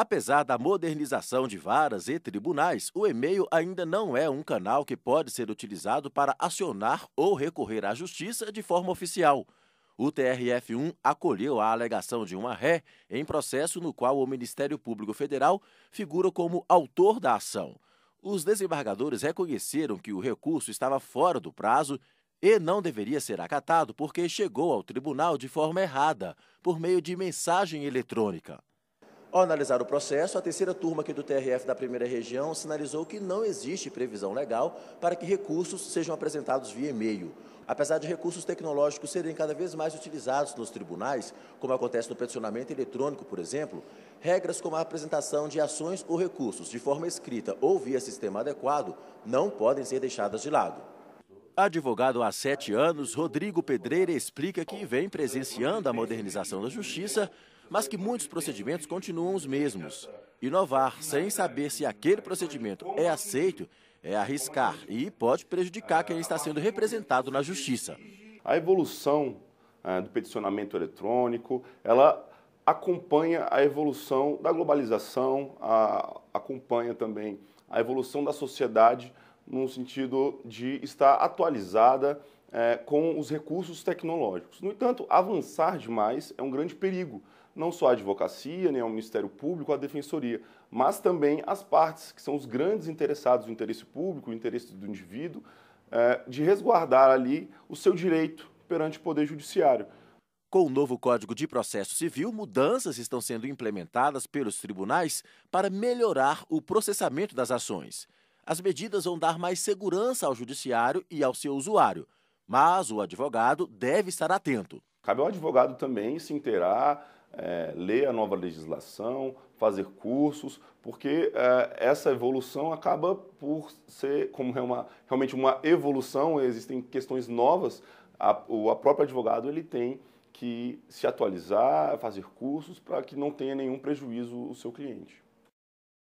Apesar da modernização de varas e tribunais, o e-mail ainda não é um canal que pode ser utilizado para acionar ou recorrer à justiça de forma oficial. O TRF1 acolheu a alegação de uma ré em processo no qual o Ministério Público Federal figura como autor da ação. Os desembargadores reconheceram que o recurso estava fora do prazo e não deveria ser acatado porque chegou ao tribunal de forma errada, por meio de mensagem eletrônica. Ao analisar o processo, a terceira turma aqui do TRF da primeira região sinalizou que não existe previsão legal para que recursos sejam apresentados via e-mail. Apesar de recursos tecnológicos serem cada vez mais utilizados nos tribunais, como acontece no peticionamento eletrônico, por exemplo, regras como a apresentação de ações ou recursos de forma escrita ou via sistema adequado não podem ser deixadas de lado. Advogado há sete anos, Rodrigo Pedreira explica que vem presenciando a modernização da justiça mas que muitos procedimentos continuam os mesmos. Inovar sem saber se aquele procedimento é aceito é arriscar e pode prejudicar quem está sendo representado na justiça. A evolução é, do peticionamento eletrônico, ela acompanha a evolução da globalização, a, acompanha também a evolução da sociedade no sentido de estar atualizada é, com os recursos tecnológicos. No entanto, avançar demais é um grande perigo, não só a advocacia, nem ao Ministério Público, à defensoria, mas também as partes, que são os grandes interessados do interesse público, o interesse do indivíduo, é, de resguardar ali o seu direito perante o Poder Judiciário. Com o novo Código de Processo Civil, mudanças estão sendo implementadas pelos tribunais para melhorar o processamento das ações. As medidas vão dar mais segurança ao judiciário e ao seu usuário, mas o advogado deve estar atento. Cabe ao advogado também se inteirar, é, ler a nova legislação, fazer cursos, porque é, essa evolução acaba por ser, como é uma, realmente uma evolução, existem questões novas, a, o a próprio advogado ele tem que se atualizar, fazer cursos para que não tenha nenhum prejuízo o seu cliente.